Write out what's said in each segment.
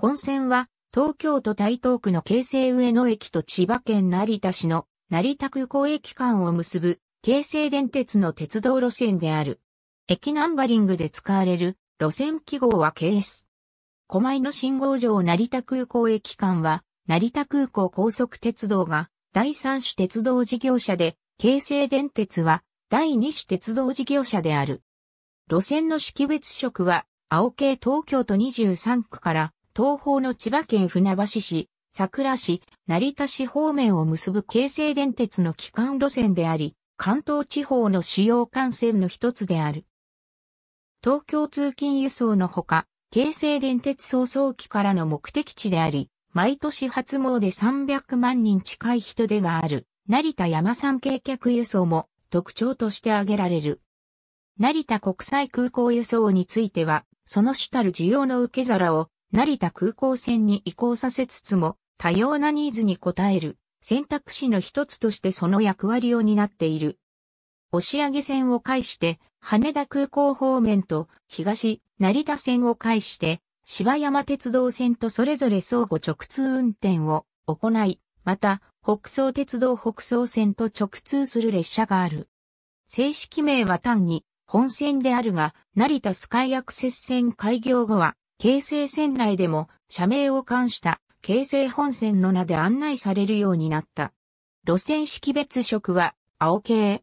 本線は東京都台東区の京成上野駅と千葉県成田市の成田空港駅間を結ぶ京成電鉄の鉄道路線である。駅ナンバリングで使われる路線記号は KS。狛江の信号場成田空港駅間は成田空港高速鉄道が第3種鉄道事業者で、京成電鉄は第2種鉄道事業者である。路線の識別色は青系東京都23区から東方の千葉県船橋市、桜市、成田市方面を結ぶ京成電鉄の基幹路線であり、関東地方の主要幹線の一つである。東京通勤輸送のほか、京成電鉄早々期からの目的地であり、毎年初詣300万人近い人出がある、成田山山系客輸送も特徴として挙げられる。成田国際空港輸送については、その主たる需要の受け皿を成田空港線に移行させつつも、多様なニーズに応える選択肢の一つとしてその役割を担っている。押上線を介して、羽田空港方面と東成田線を介して、芝山鉄道線とそれぞれ相互直通運転を行い、また、北総鉄道北総線と直通する列車がある。正式名は単に本線であるが、成田スカイアクセス線開業後は、京成線内でも社名を冠した京成本線の名で案内されるようになった。路線識別色は青系。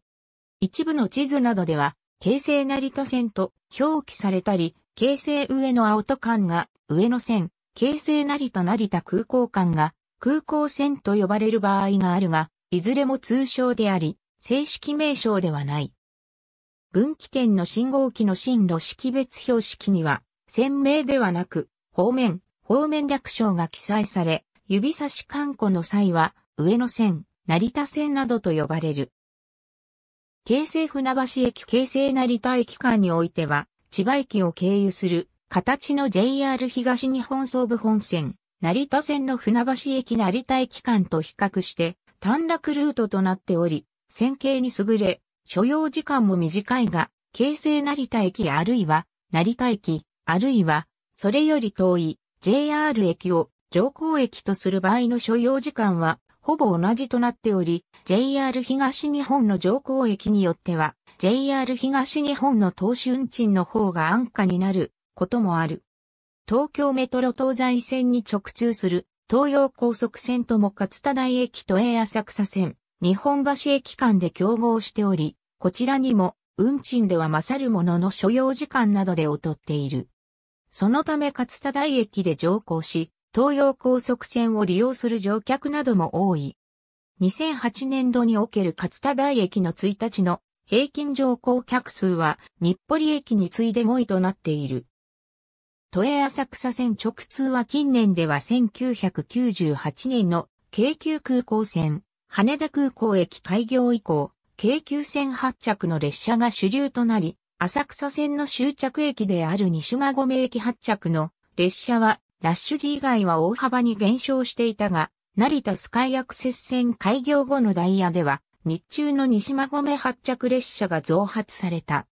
一部の地図などでは、京成成田線と表記されたり、京成上野青戸間が上野線、京成成田成田空港間が空港線と呼ばれる場合があるが、いずれも通称であり、正式名称ではない。分岐点の信号機の進路識別標識には、鮮明ではなく、方面、方面略称が記載され、指差し観光の際は、上野線、成田線などと呼ばれる。京成船橋駅京成成田駅間においては、千葉駅を経由する形の JR 東日本総武本線、成田線の船橋駅成田駅間と比較して短絡ルートとなっており、線形に優れ、所要時間も短いが、京成成田駅あるいは成田駅、あるいは、それより遠い JR 駅を乗降駅とする場合の所要時間は、ほぼ同じとなっており、JR 東日本の乗降駅によっては、JR 東日本の投資運賃の方が安価になることもある。東京メトロ東西線に直通する東洋高速線とも勝田台駅と A 浅草線、日本橋駅間で競合しており、こちらにも運賃では勝るものの所要時間などで劣っている。そのため勝田台駅で乗降し、東洋高速線を利用する乗客なども多い。2008年度における勝田台駅の1日の平均乗降客数は日暮里駅に次いで5位となっている。都営浅草線直通は近年では1998年の京急空港線、羽田空港駅開業以降、京急線発着の列車が主流となり、浅草線の終着駅である西馬込駅発着の列車はラッシュ時以外は大幅に減少していたが、成田スカイアクセス線開業後のダイヤでは、日中の西馬込発着列車が増発された。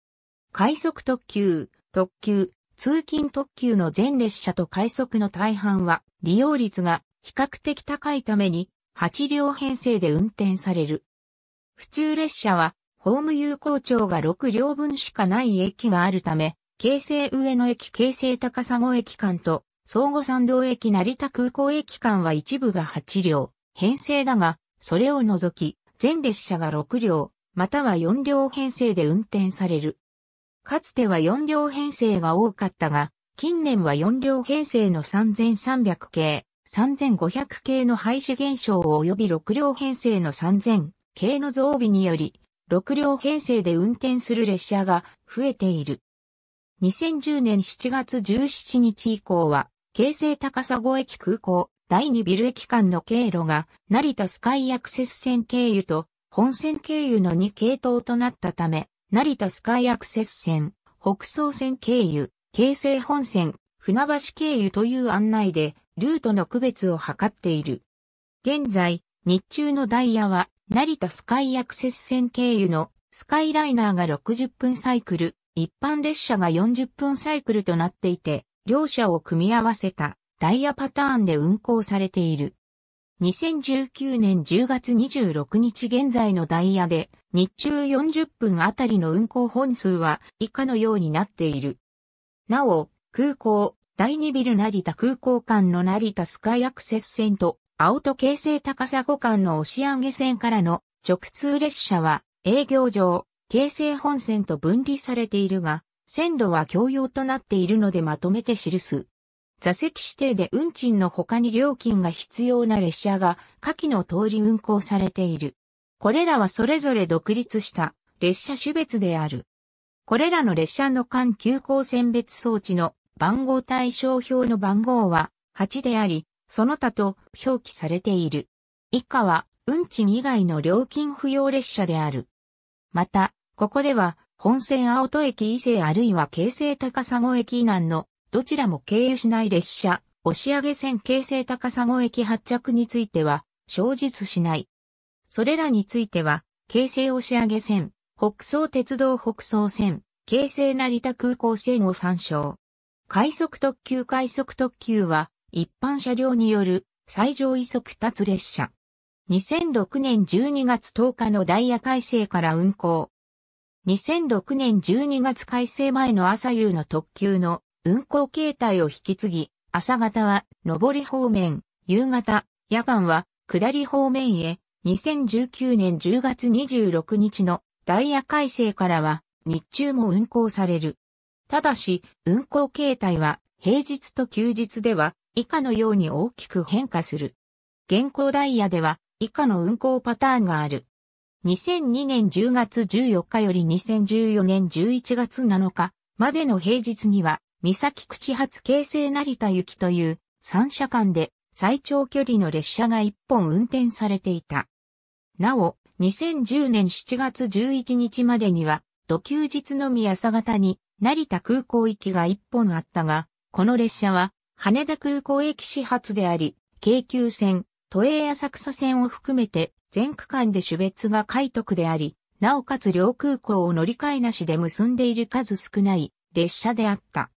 快速特急、特急、通勤特急の全列車と快速の大半は利用率が比較的高いために8両編成で運転される。普通列車はホーム有効長が6両分しかない駅があるため、京成上野駅京成高砂駅間と、相互参道駅成田空港駅間は一部が8両、編成だが、それを除き、全列車が6両、または4両編成で運転される。かつては4両編成が多かったが、近年は4両編成の3300系、3500系の廃止現象及び6両編成の3000系の増備により、6両編成で運転する列車が増えている。2010年7月17日以降は、京成高砂駅空港、第2ビル駅間の経路が、成田スカイアクセス線経由と、本線経由の2系統となったため、成田スカイアクセス線、北総線経由、京成本線、船橋経由という案内で、ルートの区別を図っている。現在、日中のダイヤは成田スカイアクセス線経由のスカイライナーが60分サイクル、一般列車が40分サイクルとなっていて、両車を組み合わせたダイヤパターンで運行されている。2019年10月26日現在のダイヤで、日中40分あたりの運行本数は以下のようになっている。なお、空港、第2ビル成田空港間の成田スカイアクセス線と青戸京成高砂間の押上線からの直通列車は営業上、京成本線と分離されているが、線路は共用となっているのでまとめて記す。座席指定で運賃の他に料金が必要な列車が下記の通り運行されている。これらはそれぞれ独立した列車種別である。これらの列車の間急行選別装置の番号対象表の番号は8であり、その他と表記されている。以下は、運賃以外の料金不要列車である。また、ここでは、本線青戸駅以西あるいは京成高砂駅以南のどちらも経由しない列車、押上線京成高砂駅発着については、生実しない。それらについては、京成押上線、北総鉄道北総線、京成成田空港線を参照。快速特急快速特急は、一般車両による最上位速達列車。2006年12月10日のダイヤ改正から運行。2006年12月改正前の朝夕の特急の運行形態を引き継ぎ、朝方は上り方面、夕方、夜間は下り方面へ、2019年10月26日のダイヤ改正からは日中も運行される。ただし、運行形態は平日と休日では以下のように大きく変化する。現行ダイヤでは以下の運行パターンがある。2002年10月14日より2014年11月7日までの平日には、三崎口発京成成田行きという三車間で最長距離の列車が一本運転されていた。なお、2010年7月11日までには、土休日のみ朝方に成田空港行きが一本あったが、この列車は羽田空港駅始発であり、京急線、都営浅草線を含めて全区間で種別が快得であり、なおかつ両空港を乗り換えなしで結んでいる数少ない列車であった。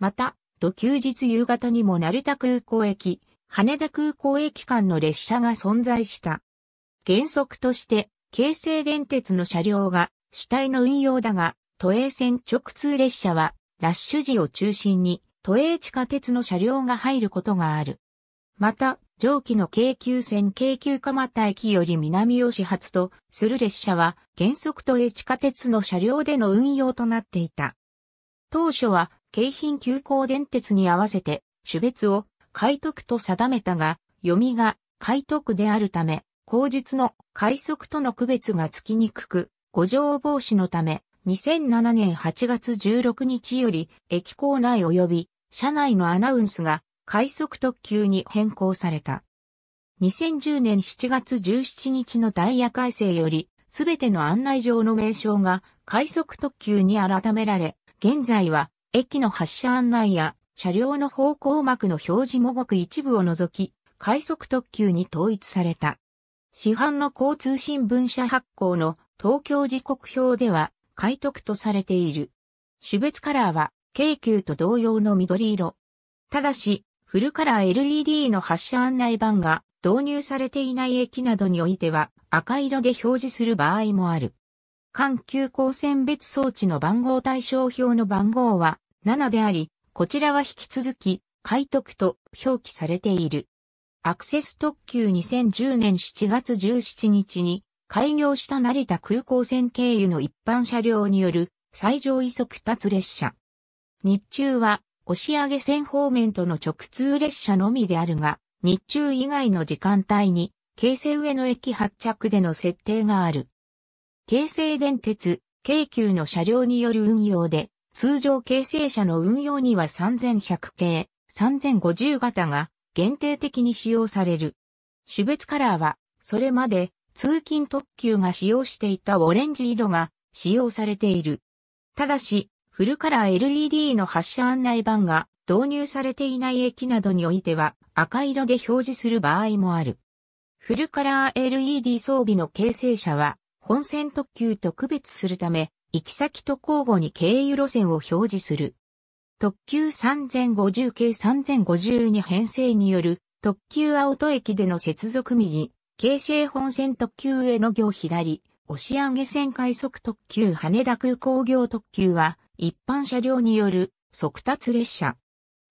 また、土休日夕方にも成田空港駅、羽田空港駅間の列車が存在した。原則として、京成電鉄の車両が主体の運用だが、都営線直通列車は、ラッシュ時を中心に都営地下鉄の車両が入ることがある。また、上記の京急線京急蒲田駅より南を始発とする列車は原則都営地下鉄の車両での運用となっていた。当初は京浜急行電鉄に合わせて種別を快徳と定めたが、読みが快徳であるため、後日の快速との区別がつきにくく、五条防止のため、2007年8月16日より駅構内及び車内のアナウンスが快速特急に変更された。2010年7月17日のダイヤ改正より、すべての案内状の名称が快速特急に改められ、現在は駅の発車案内や車両の方向幕の表示もごく一部を除き、快速特急に統一された。市販の交通新聞社発行の東京時刻表では、快特とされている。種別カラーは京急と同様の緑色。ただし、フルカラー LED の発車案内板が導入されていない駅などにおいては赤色で表示する場合もある。環急行線別装置の番号対象表の番号は7であり、こちらは引き続き、海徳と表記されている。アクセス特急2010年7月17日に開業した成田空港線経由の一般車両による最上位速達列車。日中は押上線方面との直通列車のみであるが、日中以外の時間帯に、京成上野駅発着での設定がある。京成電鉄、京急の車両による運用で、通常京成車の運用には3100系、3050型が限定的に使用される。種別カラーは、それまで通勤特急が使用していたオレンジ色が使用されている。ただし、フルカラー LED の発車案内板が導入されていない駅などにおいては赤色で表示する場合もある。フルカラー LED 装備の形成車は本線特急と区別するため行き先と交互に経由路線を表示する。特急3050系3052編成による特急アウト駅での接続右、京成本線特急への行左、押上線快速特急羽田空港行特急は一般車両による速達列車。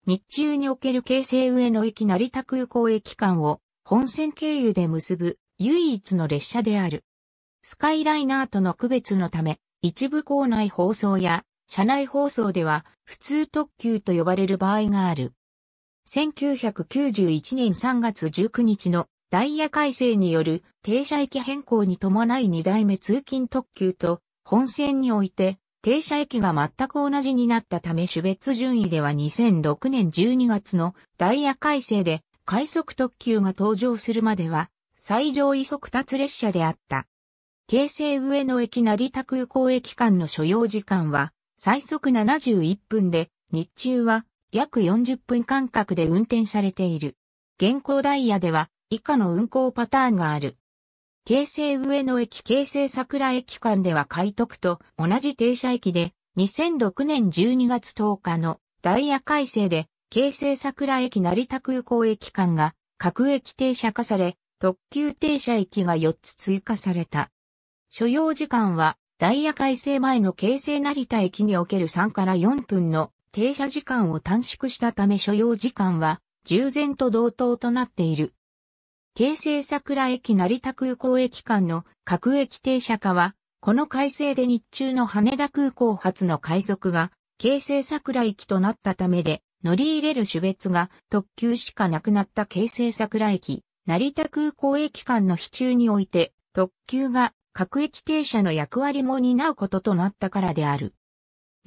日中における京成上野駅成田空港駅間を本線経由で結ぶ唯一の列車である。スカイライナーとの区別のため、一部構内放送や車内放送では普通特急と呼ばれる場合がある。1991年3月19日のダイヤ改正による停車駅変更に伴い2代目通勤特急と本線において停車駅が全く同じになったため種別順位では2006年12月のダイヤ改正で快速特急が登場するまでは最上位速達列車であった。京成上野駅成田空港駅間の所要時間は最速71分で日中は約40分間隔で運転されている。現行ダイヤでは以下の運行パターンがある。京成上野駅京成桜駅間では海徳と同じ停車駅で、2006年12月10日のダイヤ改正で、京成桜駅成田空港駅間が各駅停車化され、特急停車駅が4つ追加された。所要時間は、ダイヤ改正前の京成成田駅における3から4分の停車時間を短縮したため所要時間は、従前と同等となっている。京成桜駅成田空港駅間の各駅停車化は、この改正で日中の羽田空港発の快速が、京成桜駅となったためで、乗り入れる種別が特急しかなくなった京成桜駅、成田空港駅間の支中において、特急が各駅停車の役割も担うこととなったからである。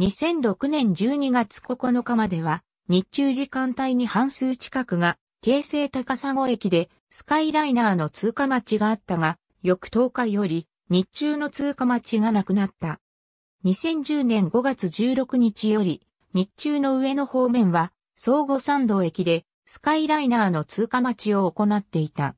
2006年12月9日までは、日中時間帯に半数近くが、京成高砂駅でスカイライナーの通過待ちがあったが、翌10日より日中の通過待ちがなくなった。2010年5月16日より日中の上の方面は相互参道駅でスカイライナーの通過待ちを行っていた。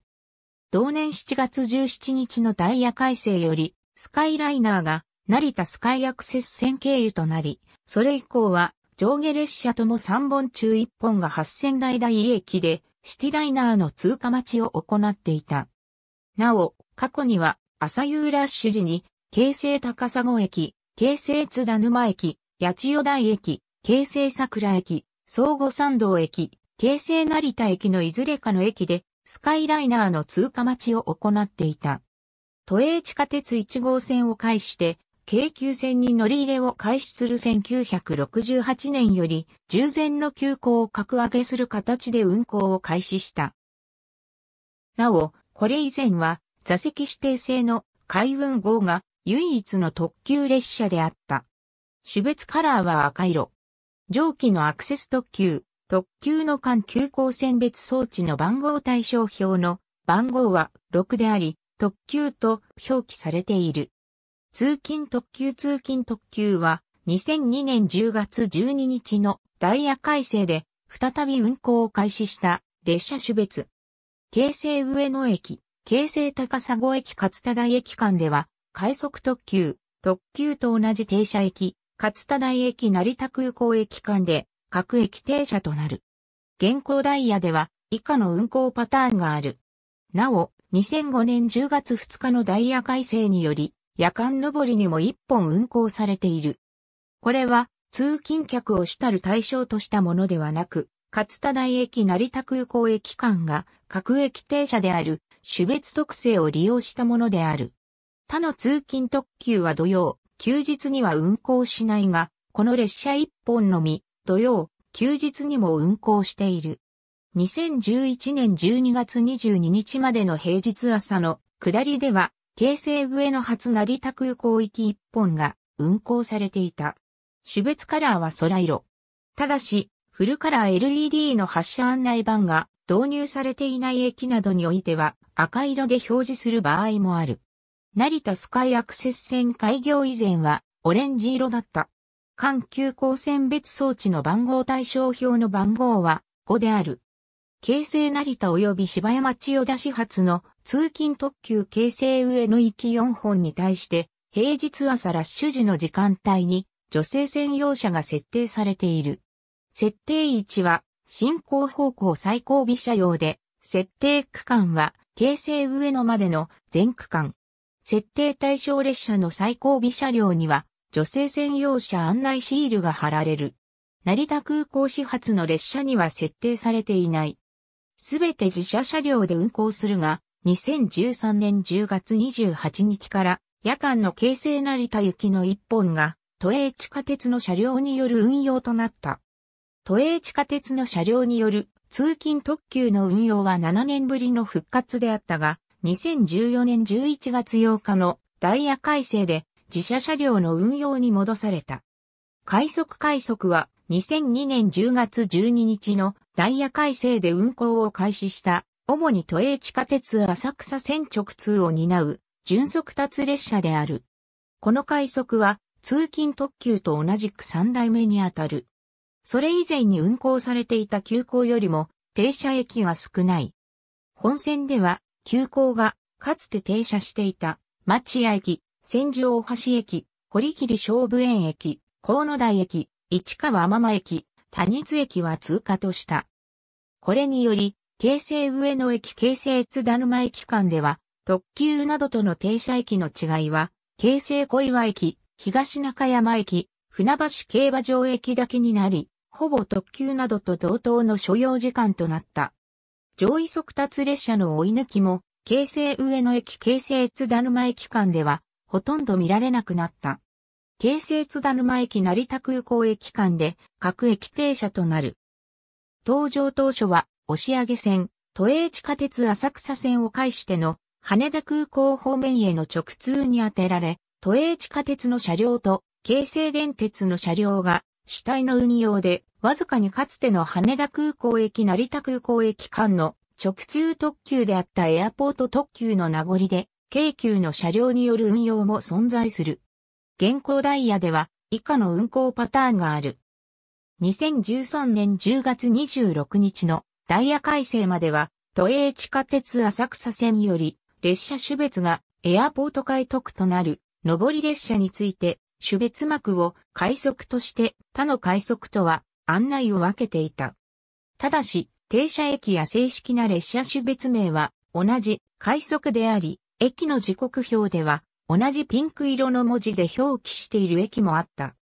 同年7月17日のダイヤ改正よりスカイライナーが成田スカイアクセス線経由となり、それ以降は上下列車とも3本中1本が8000台台駅でシティライナーの通過待ちを行っていた。なお、過去には、朝夕ラッシュ時に、京成高砂駅、京成津田沼駅、八千代台駅、京成桜駅、相互参道駅、京成成田駅のいずれかの駅で、スカイライナーの通過待ちを行っていた。都営地下鉄1号線を介して、京急線に乗り入れを開始する1968年より、従前の急行を格上げする形で運行を開始した。なお、これ以前は、座席指定制の海運号が唯一の特急列車であった。種別カラーは赤色。上記のアクセス特急、特急の間急行線別装置の番号対象表の番号は6であり、特急と表記されている。通勤特急通勤特急は2002年10月12日のダイヤ改正で再び運行を開始した列車種別。京成上野駅、京成高砂駅勝田台駅間では快速特急、特急と同じ停車駅、勝田台駅成田空港駅間で各駅停車となる。現行ダイヤでは以下の運行パターンがある。なお、2005年10月2日のダイヤ改正により、夜間上りにも一本運行されている。これは通勤客を主たる対象としたものではなく、勝田台駅成田空港駅間が各駅停車である種別特性を利用したものである。他の通勤特急は土曜、休日には運行しないが、この列車一本のみ、土曜、休日にも運行している。2011年12月22日までの平日朝の下りでは、京成上の初成田空港行き一本が運行されていた。種別カラーは空色。ただし、フルカラー LED の発車案内板が導入されていない駅などにおいては赤色で表示する場合もある。成田スカイアクセス線開業以前はオレンジ色だった。環急光線別装置の番号対象表の番号は5である。京成成田及び芝山千代田始発の通勤特急京成上野行き4本に対して、平日朝ラッシュ時の時間帯に女性専用車が設定されている。設定位置は進行方向最後尾車用で、設定区間は京成上野までの全区間。設定対象列車の最後尾車両には女性専用車案内シールが貼られる。成田空港始発の列車には設定されていない。すべて自社車両で運行するが、2013年10月28日から夜間の京成成田行きの一本が都営地下鉄の車両による運用となった。都営地下鉄の車両による通勤特急の運用は7年ぶりの復活であったが、2014年11月8日のダイヤ改正で自社車両の運用に戻された。快速快速は2002年10月12日のダイヤ改正で運行を開始した、主に都営地下鉄浅草線直通を担う、純速達列車である。この快速は、通勤特急と同じく3代目にあたる。それ以前に運行されていた急行よりも、停車駅が少ない。本線では、急行が、かつて停車していた、町屋駅、千住大橋駅、堀切勝負園駅、河野台駅、市川天間駅、多日駅は通過とした。これにより、京成上野駅京成津田沼駅間では、特急などとの停車駅の違いは、京成小岩駅、東中山駅、船橋競馬場駅だけになり、ほぼ特急などと同等の所要時間となった。上位速達列車の追い抜きも、京成上野駅京成津田沼駅間では、ほとんど見られなくなった。京成津田沼駅成田空港駅間で各駅停車となる。登場当初は、押上線、都営地下鉄浅草線を介しての羽田空港方面への直通に当てられ、都営地下鉄の車両と京成電鉄の車両が主体の運用で、わずかにかつての羽田空港駅成田空港駅間の直通特急であったエアポート特急の名残で、京急の車両による運用も存在する。現行ダイヤでは以下の運行パターンがある。2013年10月26日のダイヤ改正までは、都営地下鉄浅草線より列車種別がエアポート快特となる上り列車について、種別膜を快速として他の快速とは案内を分けていた。ただし、停車駅や正式な列車種別名は同じ快速であり、駅の時刻表では同じピンク色の文字で表記している駅もあった。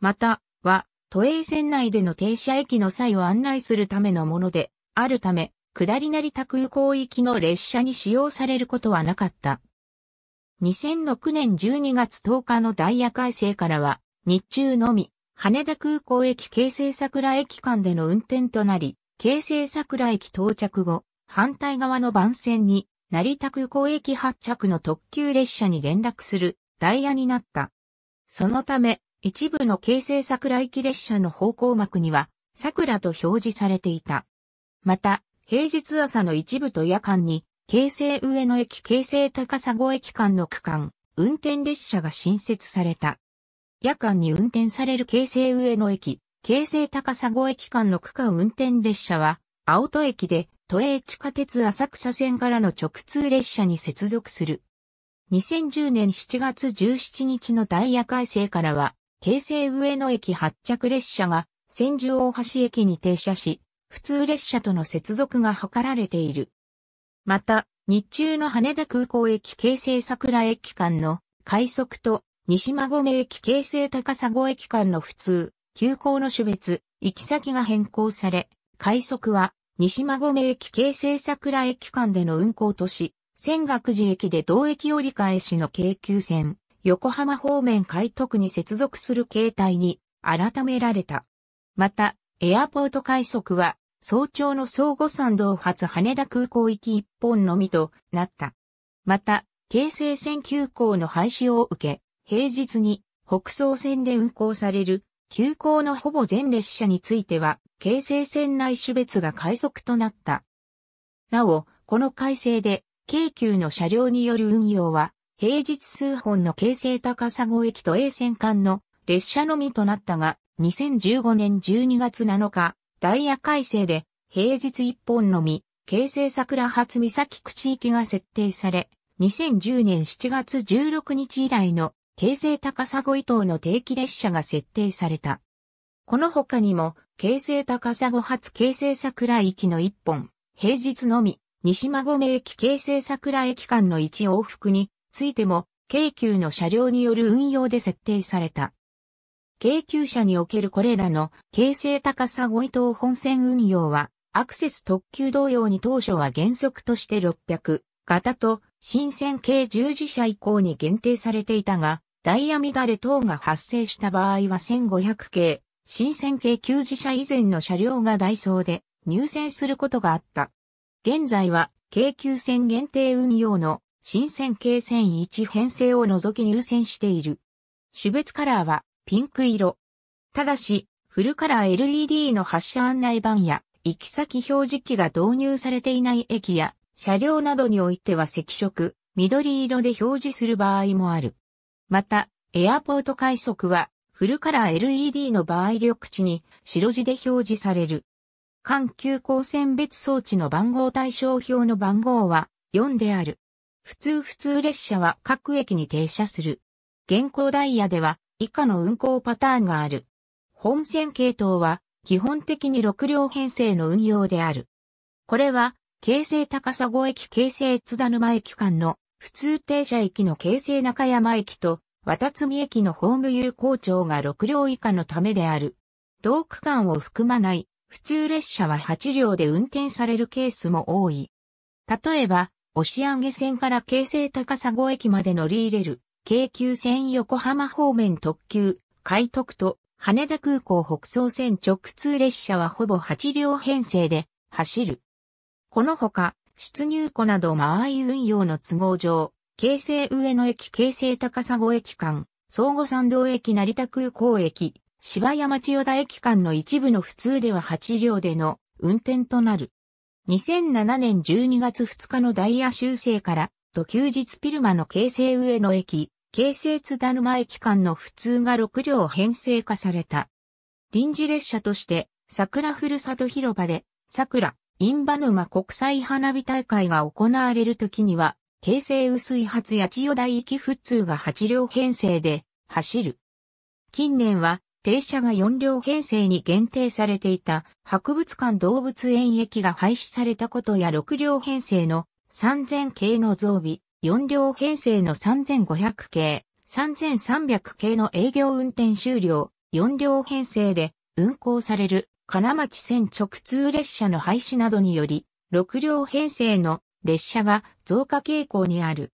また、は、都営線内での停車駅の際を案内するためのもので、あるため、下り成田空港行きの列車に使用されることはなかった。2006年12月10日のダイヤ改正からは、日中のみ、羽田空港駅京成桜駅間での運転となり、京成桜駅到着後、反対側の番線に成田空港駅発着の特急列車に連絡するダイヤになった。そのため、一部の京成桜駅列車の方向幕には、桜と表示されていた。また、平日朝の一部と夜間に、京成上野駅京成高砂駅間の区間、運転列車が新設された。夜間に運転される京成上野駅、京成高砂駅間の区間運転列車は、青戸駅で都営地下鉄浅草線からの直通列車に接続する。2010年7月17日のダイヤ改正からは、京成上野駅発着列車が千住大橋駅に停車し、普通列車との接続が図られている。また、日中の羽田空港駅京成桜駅間の快速と西馬込駅京成高砂駅間の普通、急行の種別、行き先が変更され、快速は西馬米駅京成桜駅間での運行とし、仙岳寺駅で同駅折り返しの京急線、横浜方面海徳に接続する形態に改められた。また、エアポート快速は、早朝の相互参道発羽田空港行き一本のみとなった。また、京成線急行の廃止を受け、平日に北総線で運行される急行のほぼ全列車については、京成線内種別が快速となった。なお、この改正で、京急の車両による運用は、平日数本の京成高砂駅と A 線間の列車のみとなったが、2015年12月7日、ダイヤ改正で、平日1本のみ、京成桜発三崎口行きが設定され、2010年7月16日以来の京成高砂伊東の定期列車が設定された。この他にも、京成高砂発京成桜駅の一本、平日のみ、西馬込駅京成桜駅間の一往復についても、京急の車両による運用で設定された。京急車におけるこれらの京成高砂伊東本線運用は、アクセス特急同様に当初は原則として600型と新線系従事車以降に限定されていたが、ダイヤ乱れ等が発生した場合は1500系新線系給自車以前の車両がダイソーで入線することがあった。現在は、京急線限定運用の新線系線1編成を除き入線している。種別カラーはピンク色。ただし、フルカラー LED の発車案内板や行き先表示器が導入されていない駅や車両などにおいては赤色、緑色で表示する場合もある。また、エアポート快速はフルカラー LED の場合緑地に白地で表示される。環球光線別装置の番号対象表の番号は4である。普通普通列車は各駅に停車する。現行ダイヤでは以下の運行パターンがある。本線系統は基本的に6両編成の運用である。これは京成高砂駅京成津田沼駅間の普通停車駅の京成中山駅と渡積駅のホーム有効長が6両以下のためである。同区間を含まない普通列車は8両で運転されるケースも多い。例えば、押上線から京成高砂駅まで乗り入れる、京急線横浜方面特急、快特と羽田空港北総線直通列車はほぼ8両編成で走る。このほか、出入庫など間合い運用の都合上、京成上野駅京成高砂駅間、相互参道駅成田空港駅、芝山千代田駅間の一部の普通では8両での運転となる。2007年12月2日のダイヤ修正から、と休日ピルマの京成上野駅、京成津田沼駅間の普通が6両編成化された。臨時列車として、桜ふるさと広場で、桜、インバ沼国際花火大会が行われるきには、京成薄い発八千代台行普通が8両編成で走る。近年は停車が4両編成に限定されていた博物館動物園駅が廃止されたことや6両編成の3000系の増備、4両編成の3500系、3300系の営業運転終了、4両編成で運行される金町線直通列車の廃止などにより、6両編成の列車が増加傾向にある。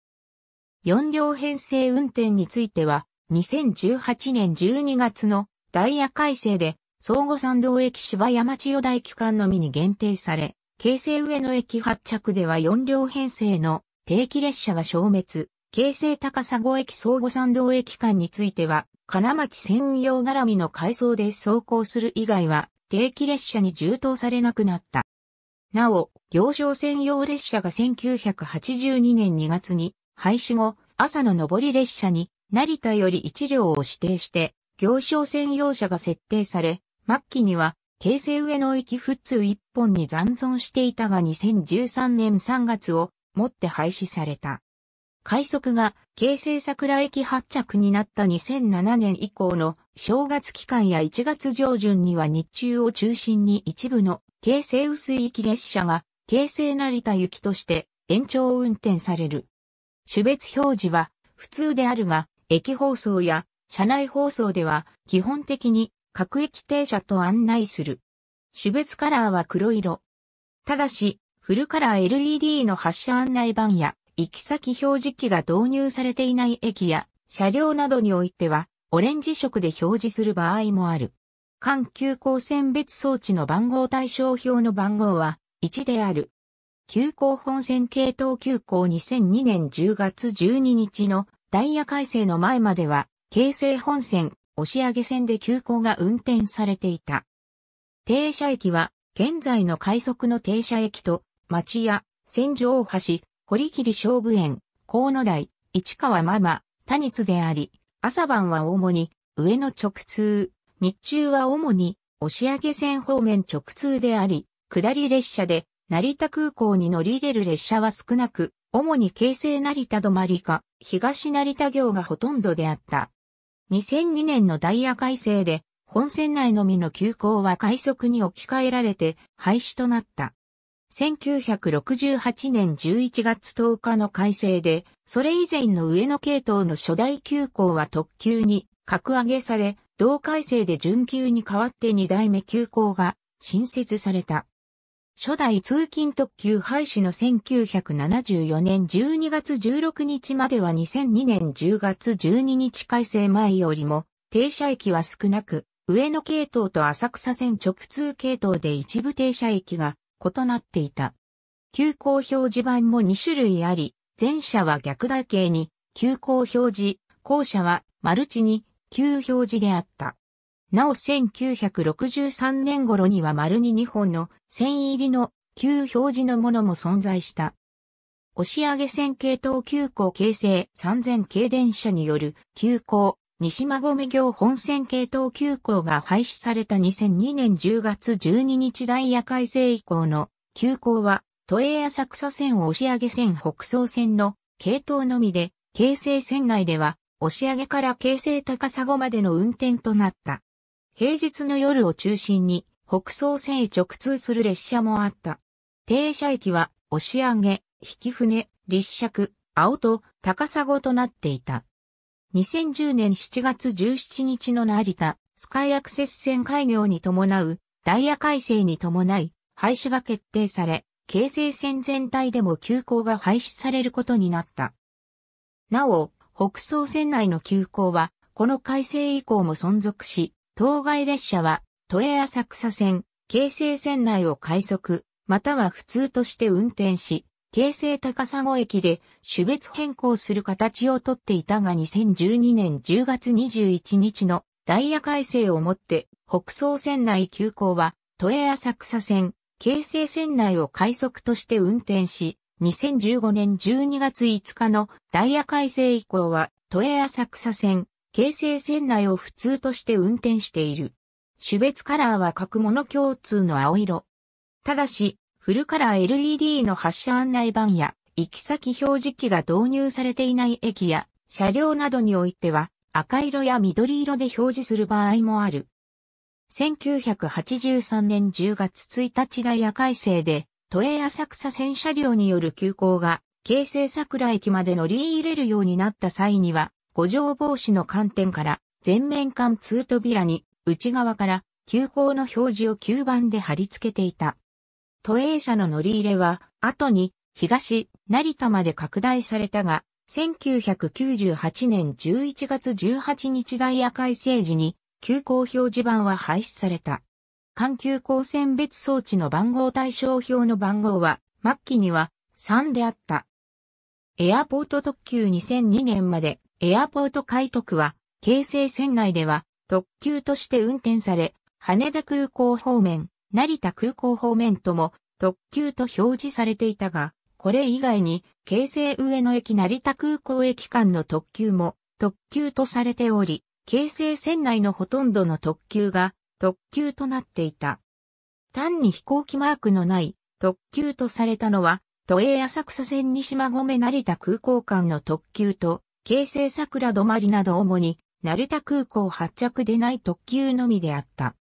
4両編成運転については、2018年12月のダイヤ改正で、相互参道駅芝山千代台区間のみに限定され、京成上野駅発着では4両編成の定期列車が消滅、京成高砂駅相互参道駅間については、金町線運用絡みの改装で走行する以外は、定期列車に充当されなくなった。なお、行商専用列車が1982年2月に廃止後、朝の上り列車に成田より1両を指定して、行商専用車が設定され、末期には京成上野駅普通一本に残存していたが2013年3月をもって廃止された。快速が京成桜駅発着になった2007年以降の正月期間や1月上旬には日中を中心に一部の京成薄い駅列車が京成成田行きとして延長運転される。種別表示は普通であるが、駅放送や車内放送では基本的に各駅停車と案内する。種別カラーは黒色。ただし、フルカラー LED の発車案内板や行き先表示器が導入されていない駅や車両などにおいてはオレンジ色で表示する場合もある。環急行線別装置の番号対象表の番号は1である。急行本線系統急行2002年10月12日のダイヤ改正の前までは、京成本線、押上線で急行が運転されていた。停車駅は、現在の快速の停車駅と、町屋、千住大橋、堀切勝負園、河野台、市川ママ、多日であり、朝晩は主に、上野直通、日中は主に、押上線方面直通であり、下り列車で、成田空港に乗り入れる列車は少なく、主に京成成田止まりか、東成田行がほとんどであった。2002年のダイヤ改正で、本線内のみの急行は快速に置き換えられて廃止となった。1968年11月10日の改正で、それ以前の上野系統の初代急行は特急に格上げされ、同改正で準急に代わって2代目急行が新設された。初代通勤特急廃止の1974年12月16日までは2002年10月12日改正前よりも停車駅は少なく、上野系統と浅草線直通系統で一部停車駅が異なっていた。急行表示板も2種類あり、前者は逆台形に急行表示、後者はマルチに急表示であった。なお1963年頃には丸に2本の線入りの旧表示のものも存在した。押上線系統急行形成3000系電車による急行西馬込行本線系統急行が廃止された2002年10月12日ダイヤ改正以降の急行は都営浅草線押上線北総線の系統のみで京成線内では押上から京成高砂までの運転となった。平日の夜を中心に北総線へ直通する列車もあった。停車駅は押上、引き船、立尺、青と高砂となっていた。2010年7月17日の成田、スカイアクセス線開業に伴うダイヤ改正に伴い廃止が決定され、京成線全体でも急行が廃止されることになった。なお、北総線内の急行は、この改正以降も存続し、当該列車は、都営浅草線、京成線内を快速、または普通として運転し、京成高砂駅で種別変更する形をとっていたが2012年10月21日のダイヤ改正をもって北総線内急行は都営浅草線、京成線内を快速として運転し、2015年12月5日のダイヤ改正以降は都営浅草線、京成線内を普通として運転している。種別カラーは各物共通の青色。ただし、フルカラー LED の発車案内板や、行き先表示器が導入されていない駅や、車両などにおいては、赤色や緑色で表示する場合もある。1983年10月1日ダイヤ改正で、都営浅草線車両による急行が、京成桜駅まで乗り入れるようになった際には、五条防止の観点から、全面貫通扉に、内側から、急行の表示を吸盤で貼り付けていた。都営車の乗り入れは、後に、東、成田まで拡大されたが、1998年11月18日ダイヤ改正時に、急行表示板は廃止された。環球光線別装置の番号対象表の番号は、末期には3であった。エアポート特急2002年までエアポート海徳は、京成線内では特急として運転され、羽田空港方面、成田空港方面とも特急と表示されていたが、これ以外に京成上野駅成田空港駅間の特急も特急とされており、京成線内のほとんどの特急が特急となっていた。単に飛行機マークのない特急とされたのは、都営浅草線西馬込成田空港間の特急と京成桜止まりなど主に、成田空港発着でない特急のみであった。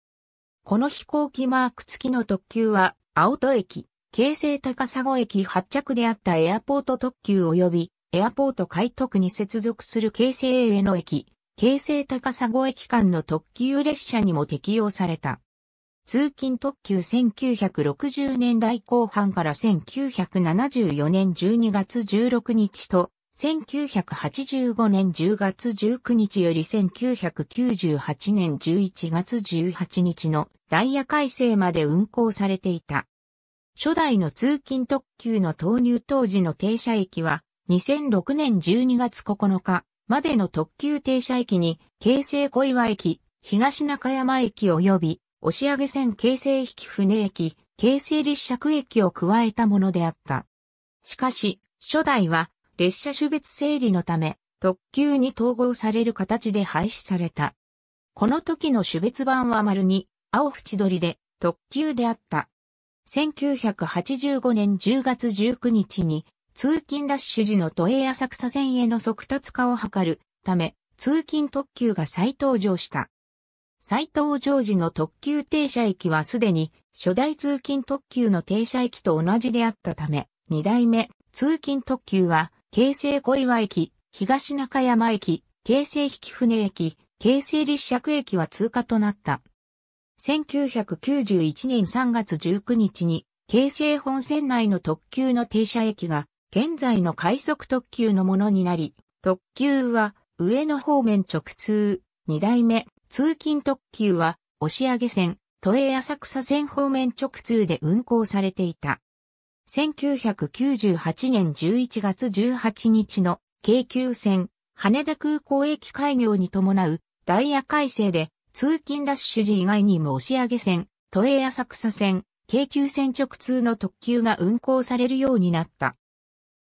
この飛行機マーク付きの特急は、青戸駅、京成高砂駅発着であったエアポート特急及び、エアポート海徳に接続する京成への駅、京成高砂駅間の特急列車にも適用された。通勤特急1960年代後半から1974年12月16日と1985年10月19日より1998年11月18日のダイヤ改正まで運行されていた。初代の通勤特急の投入当時の停車駅は2006年12月9日までの特急停車駅に京成小岩駅、東中山駅及び押上線京成引船駅、京成立石駅を加えたものであった。しかし、初代は列車種別整理のため、特急に統合される形で廃止された。この時の種別版は丸に、青縁取りで、特急であった。1985年10月19日に、通勤ラッシュ時の都営浅草線への速達化を図るため、通勤特急が再登場した。再登場時の特急停車駅はすでに初代通勤特急の停車駅と同じであったため、2代目通勤特急は京成小岩駅、東中山駅、京成引船駅、京成立石駅は通過となった。1991年3月19日に、京成本線内の特急の停車駅が、現在の快速特急のものになり、特急は上野方面直通、二代目、通勤特急は押上線、都営浅草線方面直通で運行されていた。1998年11月18日の京急線羽田空港駅開業に伴うダイヤ改正で通勤ラッシュ時以外にも押上線、都営浅草線、京急線直通の特急が運行されるようになった。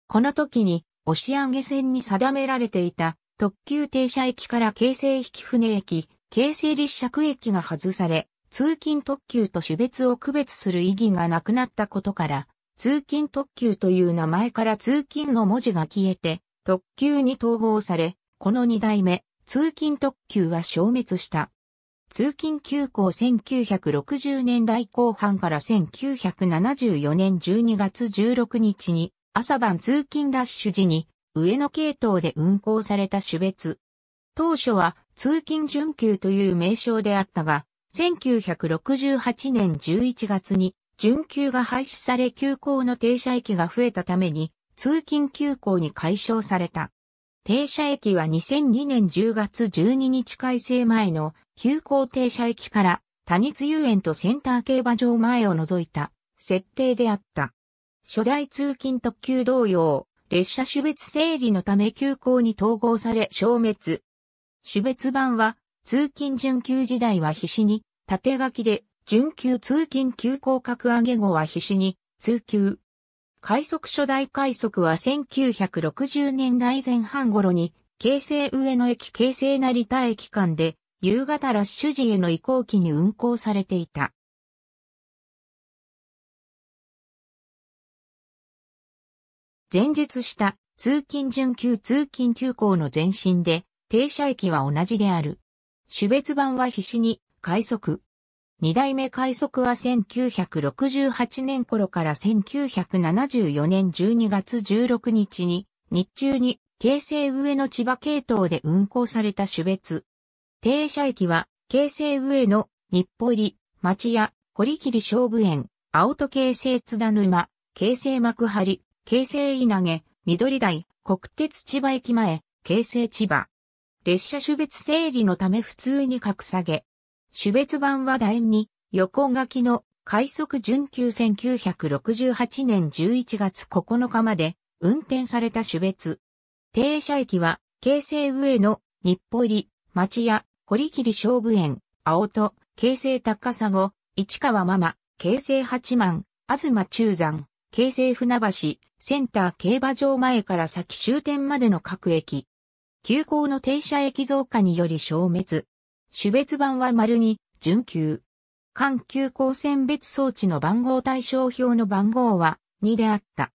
この時に押上線に定められていた特急停車駅から京成引船駅、京成立石駅が外され、通勤特急と種別を区別する意義がなくなったことから、通勤特急という名前から通勤の文字が消えて、特急に統合され、この2代目、通勤特急は消滅した。通勤急行1960年代後半から1974年12月16日に朝晩通勤ラッシュ時に上野系統で運行された種別。当初は通勤準急という名称であったが、1968年11月に準急が廃止され急行の停車駅が増えたために、通勤急行に解消された。停車駅は2002年10月12日改正前の急行停車駅から谷津遊園とセンター競馬場前を除いた設定であった。初代通勤特急同様、列車種別整理のため急行に統合され消滅。種別版は通勤準急時代は必死に縦書きで準急通勤急行格上げ後は必死に、通級。快速初代快速は1960年代前半頃に、京成上野駅京成成田駅間で、夕方ラッシュ時への移行期に運行されていた。前述した通勤準急通勤急行の前身で停車駅は同じである。種別版は必死に快速二代目快速は1968年頃から1974年12月16日に、日中に京成上野千葉系統で運行された種別。停車駅は、京成上野、日暮里、町屋、堀切勝負園、青戸京成津田沼、京成幕張、京成稲毛、緑台、国鉄千葉駅前、京成千葉。列車種別整理のため普通に格下げ、種別版は第2、横書きの快速準急1968年11月9日まで運転された種別。停車駅は、京成上野、日暮里、町屋、堀切勝負園、青戸、京成高砂、市川ママ、京成八幡、東中山、京成船橋、センター競馬場前から先終点までの各駅。急行の停車駅増加により消滅。種別版は丸に、準急。環球光線別装置の番号対象表の番号は2であった。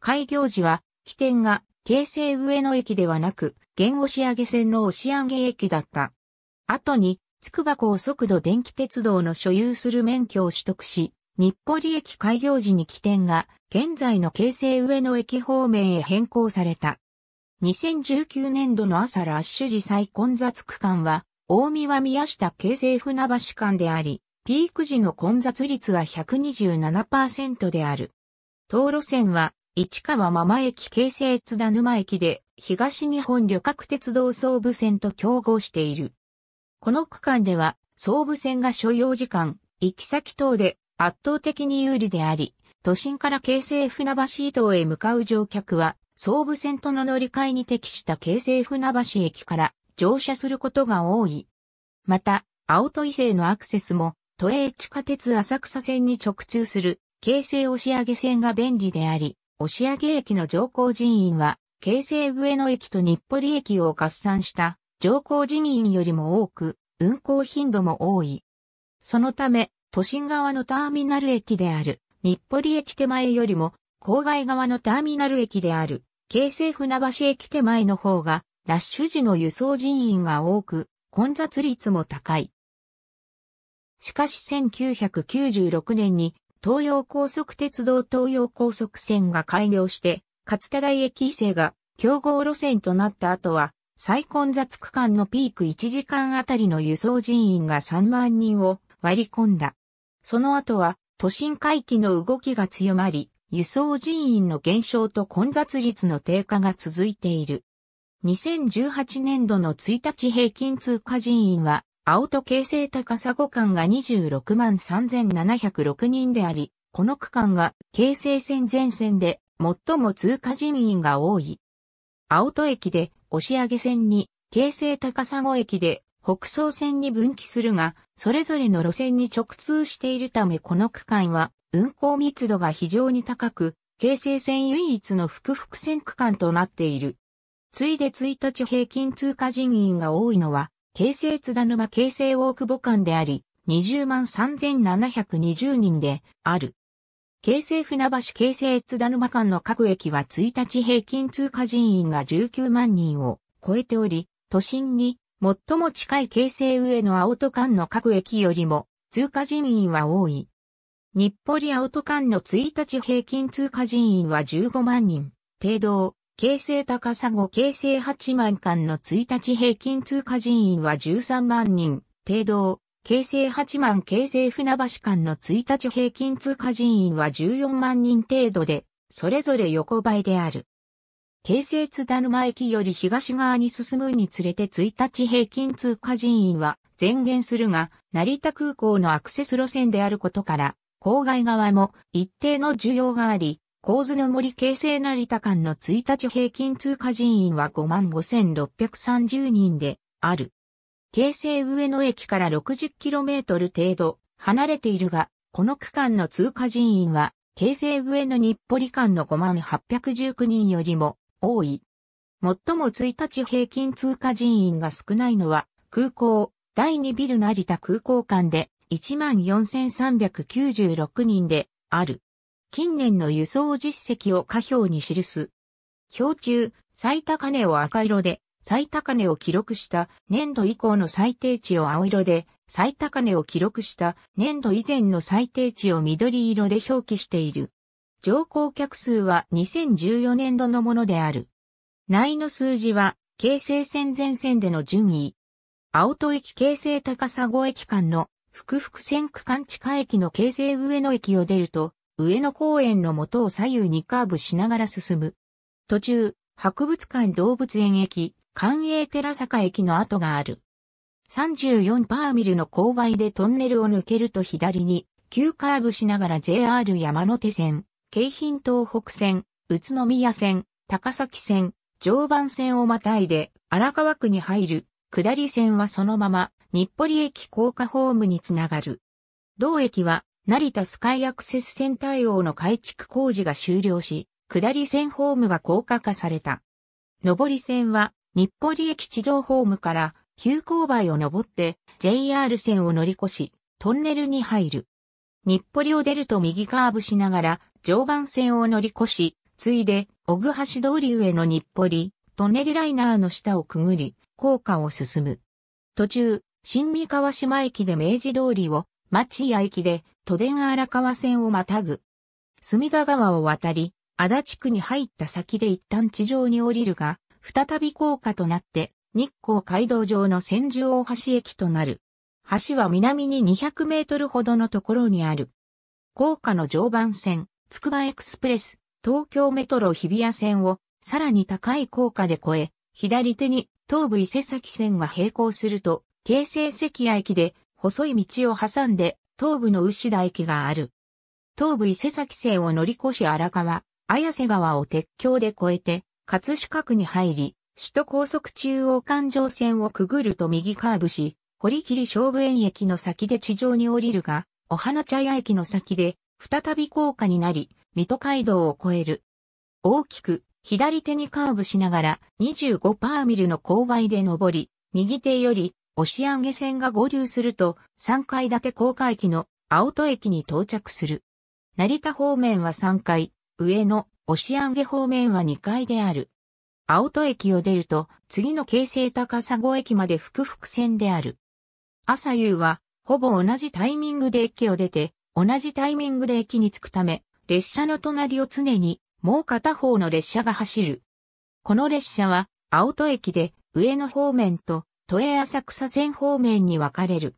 開業時は、起点が京成上野駅ではなく、現押上線の押上駅だった。後に、筑波高速度電気鉄道の所有する免許を取得し、日暮里駅開業時に起点が、現在の京成上野駅方面へ変更された。2019年度の朝ラッシュ時最混雑区間は、大見は宮下京成船橋間であり、ピーク時の混雑率は127%である。道路線は、市川まま駅京成津田沼駅で、東日本旅客鉄道総武線と競合している。この区間では、総武線が所要時間、行き先等で圧倒的に有利であり、都心から京成船橋移動へ向かう乗客は、総武線との乗り換えに適した京成船橋駅から乗車することが多い。また、青戸伊勢のアクセスも、都営地下鉄浅草線に直通する、京成押上線が便利であり、押上駅の乗降人員は、京成上野駅と日暮里駅を合算した乗降人員よりも多く、運行頻度も多い。そのため、都心側のターミナル駅である、日暮里駅手前よりも、郊外側のターミナル駅である、京成船橋駅手前の方が、ラッシュ時の輸送人員が多く、混雑率も高い。しかし1996年に東洋高速鉄道東洋高速線が開業して、勝田台駅伊勢が競合路線となった後は、最混雑区間のピーク1時間あたりの輸送人員が3万人を割り込んだ。その後は都心回帰の動きが強まり、輸送人員の減少と混雑率の低下が続いている。2018年度の1日平均通過人員は、青戸京成高砂間が26万3706人であり、この区間が京成線全線で最も通過人員が多い。青戸駅で押上線に、京成高砂駅で北総線に分岐するが、それぞれの路線に直通しているためこの区間は運行密度が非常に高く、京成線唯一の複々線区間となっている。ついで1日平均通過人員が多いのは、京成津田沼京成大久保間であり、20万3720人である。京成船橋京成津田沼間の各駅は1日平均通過人員が19万人を超えており、都心に最も近い京成上の青戸間の各駅よりも通過人員は多い。日暮里青戸間の1日平均通過人員は15万人、程度を京成高砂京成八幡間の1日平均通過人員は13万人、程度、京成八幡京成船橋間の1日平均通過人員は14万人程度で、それぞれ横ばいである。京成津田沼駅より東側に進むにつれて1日平均通過人員は前減するが、成田空港のアクセス路線であることから、郊外側も一定の需要があり、構図の森京成成田間の1日平均通過人員は55,630人である。京成上野駅から 60km 程度離れているが、この区間の通過人員は、京成上野日暮里間の5819人よりも多い。最も1日平均通過人員が少ないのは、空港、第2ビル成田空港間で14,396人である。近年の輸送実績を下表に記す。表中、最高値を赤色で、最高値を記録した年度以降の最低値を青色で、最高値を記録した年度以前の最低値を緑色で表記している。乗降客数は2014年度のものである。内の数字は、京成線前線での順位。青戸駅京成高砂駅間の、福福線区間地下駅の京成上野駅を出ると、上野公園の元を左右にカーブしながら進む。途中、博物館動物園駅、関営寺坂駅の跡がある。34パーミルの勾配でトンネルを抜けると左に、急カーブしながら JR 山手線、京浜東北線、宇都宮線、高崎線、常磐線をまたいで荒川区に入る、下り線はそのまま日暮里駅高架ホームにつながる。同駅は成田スカイアクセス線対応の改築工事が終了し、下り線ホームが高架化された。上り線は、日暮里駅地上ホームから急勾配を登って JR 線を乗り越し、トンネルに入る。日暮里を出ると右カーブしながら常磐線を乗り越し、ついで、小具橋通り上の日暮里、トンネルライナーの下をくぐり、高架を進む。途中、新三河島駅で明治通りを、町屋駅で都電荒川線をまたぐ。隅田川を渡り、足立区に入った先で一旦地上に降りるが、再び高架となって、日光街道上の千住大橋駅となる。橋は南に200メートルほどのところにある。高架の常磐線、つくばエクスプレス、東京メトロ日比谷線をさらに高い高架で越え、左手に東武伊勢崎線が並行すると、京成関谷駅で細い道を挟んで東部の牛田駅がある。東武伊勢崎線を乗り越し荒川、綾瀬川を鉄橋で越えて、葛飾区に入り、首都高速中央環状線をくぐると右カーブし、堀切勝負園駅の先で地上に降りるが、お花茶屋駅の先で、再び高架になり、水戸街道を越える。大きく、左手にカーブしながら、25パーミルの勾配で登り、右手より、押上線が合流すると、3階建て高架駅の青戸駅に到着する。成田方面は3階、上野、押上方面は2階である。青戸駅を出ると、次の京成高砂駅まで複々線である。朝夕は、ほぼ同じタイミングで駅を出て、同じタイミングで駅に着くため、列車の隣を常に、もう片方の列車が走る。この列車は、青戸駅で、上野方面と、都営浅草線方面に分かれる。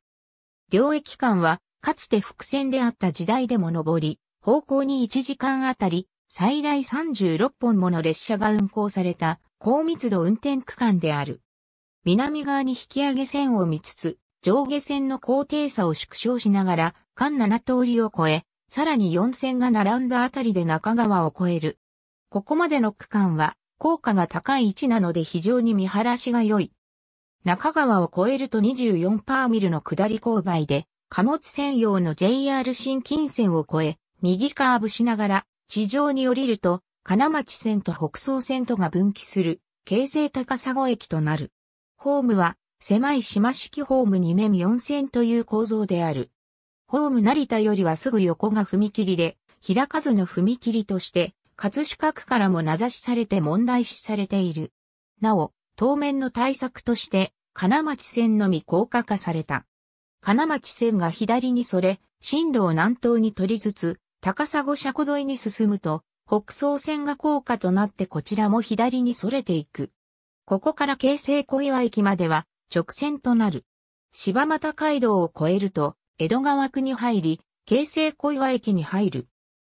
両駅間は、かつて伏線であった時代でも上り、方向に1時間あたり、最大36本もの列車が運行された、高密度運転区間である。南側に引き上げ線を見つつ、上下線の高低差を縮小しながら、間7通りを越え、さらに4線が並んだあたりで中川を越える。ここまでの区間は、効果が高い位置なので非常に見晴らしが良い。中川を越えると24パーミルの下り勾配で、貨物専用の JR 新近線を越え、右カーブしながら、地上に降りると、金町線と北総線とが分岐する、京成高砂駅となる。ホームは、狭い島式ホーム2面4線という構造である。ホーム成田よりはすぐ横が踏切で、開かずの踏切として、葛飾区からも名指しされて問題視されている。なお、当面の対策として、金町線のみ高架化された。金町線が左にそれ、進路を南東に取りつつ、高砂車庫沿いに進むと、北総線が高架となってこちらも左にそれていく。ここから京成小岩駅までは直線となる。柴又街道を越えると、江戸川区に入り、京成小岩駅に入る。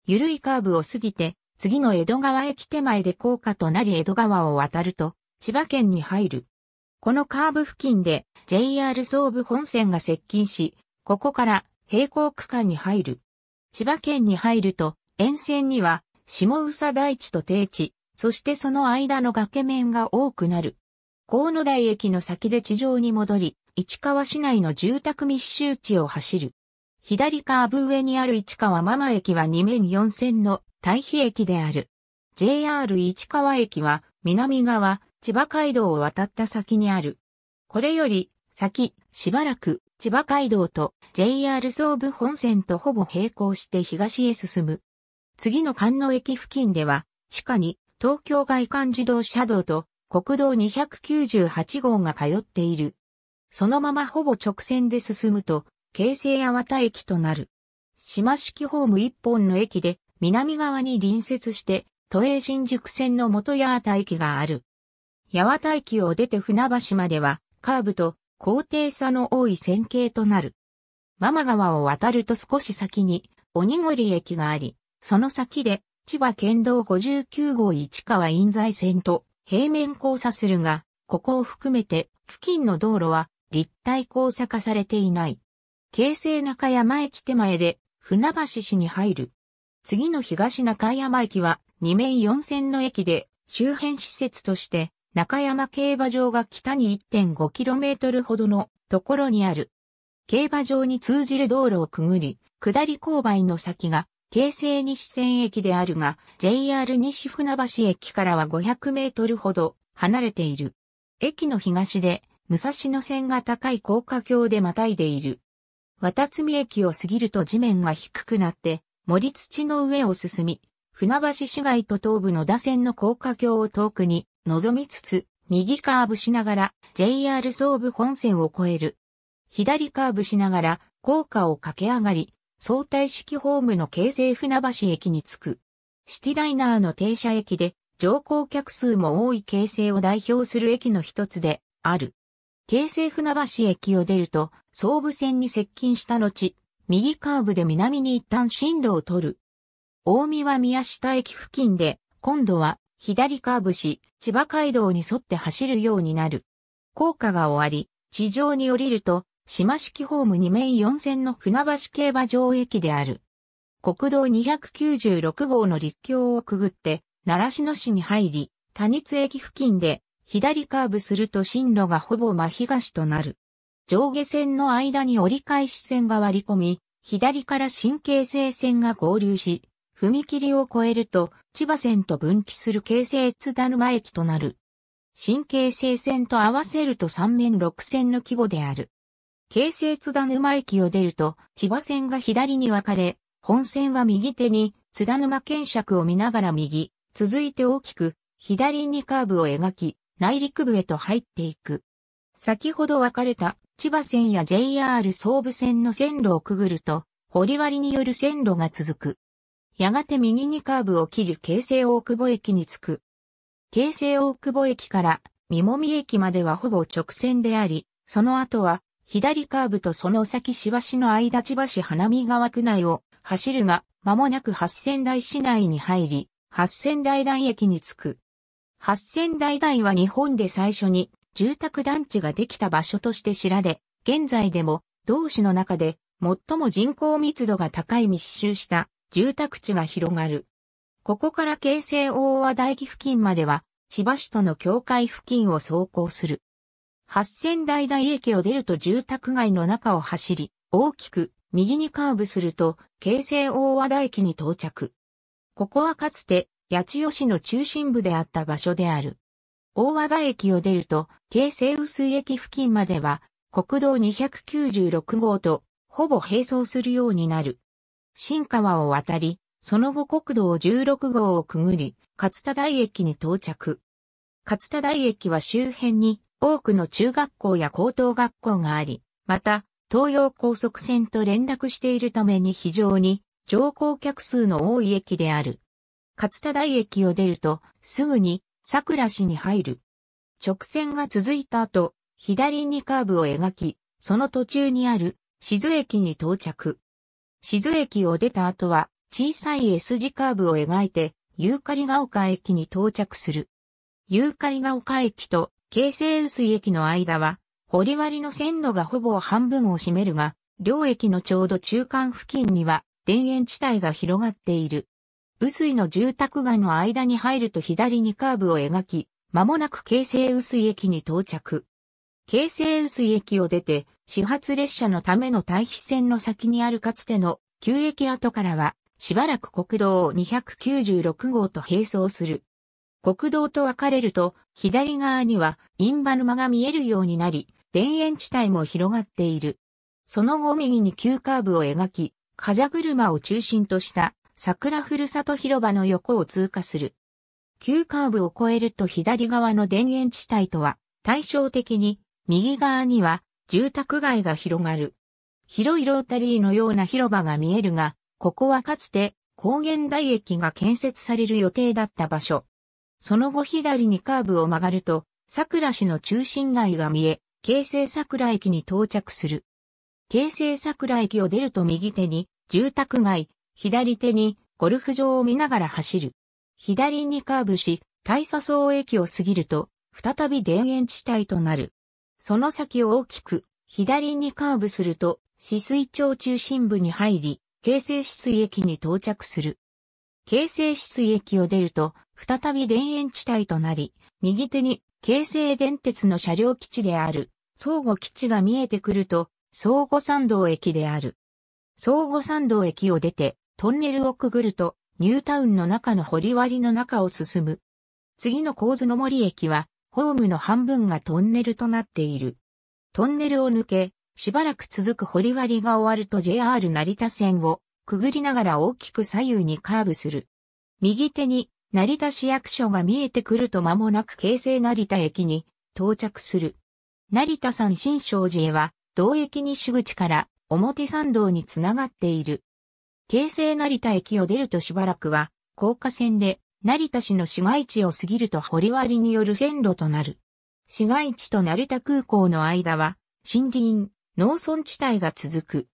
緩いカーブを過ぎて、次の江戸川駅手前で高架となり江戸川を渡ると、千葉県に入る。このカーブ付近で JR 総武本線が接近し、ここから平行区間に入る。千葉県に入ると、沿線には下宇佐台地と低地、そしてその間の崖面が多くなる。河野台駅の先で地上に戻り、市川市内の住宅密集地を走る。左カーブ上にある市川ママ駅は2面4線の対比駅である。JR 市川駅は南側千葉街道を渡った先にある。これより、先、しばらく、千葉街道と JR 総武本線とほぼ並行して東へ進む。次の関野駅付近では、地下に東京外環自動車道と国道298号が通っている。そのままほぼ直線で進むと、京成八幡駅となる。島式ホーム一本の駅で、南側に隣接して、都営新宿線の元八幡駅がある。八幡駅を出て船橋までは、カーブと高低差の多い線形となる。ママ川を渡ると少し先に、鬼堀駅があり、その先で、千葉県道59号市川印西線と平面交差するが、ここを含めて、付近の道路は立体交差化されていない。京成中山駅手前で、船橋市に入る。次の東中山駅は、2面4線の駅で、周辺施設として、中山競馬場が北に 1.5km ほどのところにある。競馬場に通じる道路をくぐり、下り勾配の先が、京成西線駅であるが、JR 西船橋駅からは500メートルほど離れている。駅の東で、武蔵野線が高い高架橋でまたいでいる。渡積駅を過ぎると地面が低くなって、森土の上を進み、船橋市街と東部の打線の高架橋を遠くに望みつつ、右カーブしながら JR 総武本線を越える。左カーブしながら高架を駆け上がり、相対式ホームの京成船橋駅に着く。シティライナーの停車駅で、乗降客数も多い京成を代表する駅の一つである。京成船橋駅を出ると、総武線に接近した後、右カーブで南に一旦進路を取る。大宮宮下駅付近で、今度は左カーブし、千葉街道に沿って走るようになる。効果が終わり、地上に降りると、島式ホーム2面4線の船橋競馬場駅である。国道296号の陸橋をくぐって、奈良市の市に入り、谷津駅付近で、左カーブすると進路がほぼ真東となる。上下線の間に折り返し線が割り込み、左から神経性線が合流し、踏切を越えると、千葉線と分岐する京成津田沼駅となる。新京成線と合わせると3面6線の規模である。京成津田沼駅を出ると、千葉線が左に分かれ、本線は右手に津田沼検尺を見ながら右、続いて大きく、左にカーブを描き、内陸部へと入っていく。先ほど分かれた千葉線や JR 総武線の線路をくぐると、掘割による線路が続く。やがて右にカーブを切り京成大久保駅に着く。京成大久保駅から三もみ駅まではほぼ直線であり、その後は左カーブとその先しばしの間千葉市花見川区内を走るが、間もなく八仙台市内に入り、八仙台台駅に着く。八仙台台は日本で最初に住宅団地ができた場所として知られ、現在でも同市の中で最も人口密度が高い密集した住宅地が広がる。ここから京成大和田駅付近までは、千葉市との境界付近を走行する。八千台台駅を出ると住宅街の中を走り、大きく右にカーブすると、京成大和田駅に到着。ここはかつて、八千代市の中心部であった場所である。大和田駅を出ると、京成薄井駅付近までは、国道296号と、ほぼ並走するようになる。新川を渡り、その後国道16号をくぐり、勝田台駅に到着。勝田台駅は周辺に多くの中学校や高等学校があり、また、東洋高速線と連絡しているために非常に乗降客数の多い駅である。勝田台駅を出ると、すぐに桜市に入る。直線が続いた後、左にカーブを描き、その途中にある静駅に到着。静駅を出た後は、小さい S 字カーブを描いて、ユーカリが丘駅に到着する。ユーカリが丘駅と京成薄井駅の間は、堀割の線路がほぼ半分を占めるが、両駅のちょうど中間付近には田園地帯が広がっている。薄井の住宅街の間に入ると左にカーブを描き、間もなく京成薄井駅に到着。京成薄井駅を出て、始発列車のための対比線の先にあるかつての旧駅跡からは、しばらく国道296号と並走する。国道と分かれると、左側には印旛沼が見えるようになり、田園地帯も広がっている。その後右に急カーブを描き、風車を中心とした桜ふるさと広場の横を通過する。急カーブを越えると左側の田園地帯とは対照的に右側には住宅街が広がる。広いロータリーのような広場が見えるが、ここはかつて高原台駅が建設される予定だった場所。その後左にカーブを曲がると、桜市の中心街が見え、京成桜駅に到着する。京成桜駅を出ると右手に住宅街、左手にゴルフ場を見ながら走る。左にカーブし、大佐総駅を過ぎると、再び田園地帯となる。その先を大きく左にカーブすると、四水町中心部に入り、京成四水駅に到着する。京成四水駅を出ると、再び田園地帯となり、右手に京成電鉄の車両基地である、相互基地が見えてくると、相互参道駅である。相互参道駅を出て、トンネルをくぐると、ニュータウンの中の掘割の中を進む。次の神津の森駅は、ホームの半分がトンネルとなっている。トンネルを抜け、しばらく続くり割が終わると JR 成田線をくぐりながら大きく左右にカーブする。右手に成田市役所が見えてくると間もなく京成成田駅に到着する。成田山新勝寺へは同駅西口から表参道につながっている。京成成田駅を出るとしばらくは高架線で成田市の市街地を過ぎると堀割による線路となる。市街地と成田空港の間は、森林、農村地帯が続く。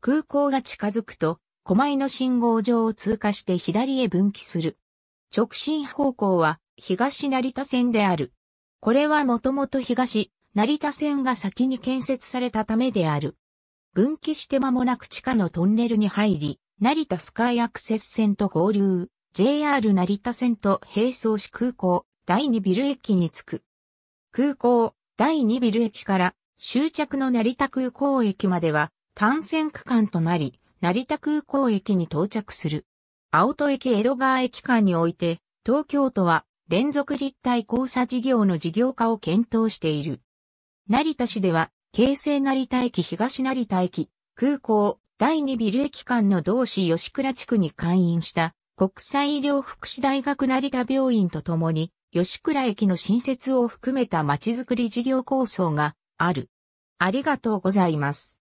空港が近づくと、狛江の信号場を通過して左へ分岐する。直進方向は東成田線である。これはもともと東成田線が先に建設されたためである。分岐して間もなく地下のトンネルに入り、成田スカイアクセス線と合流。JR 成田線と並走し空港第2ビル駅に着く。空港第2ビル駅から終着の成田空港駅までは単線区間となり、成田空港駅に到着する。青戸駅江戸川駅間において、東京都は連続立体交差事業の事業化を検討している。成田市では、京成成田駅東成田駅、空港、第2ビル駅間の同市吉倉地区に開院した国際医療福祉大学成田病院とともに、吉倉駅の新設を含めたまちづくり事業構想がある。ありがとうございます。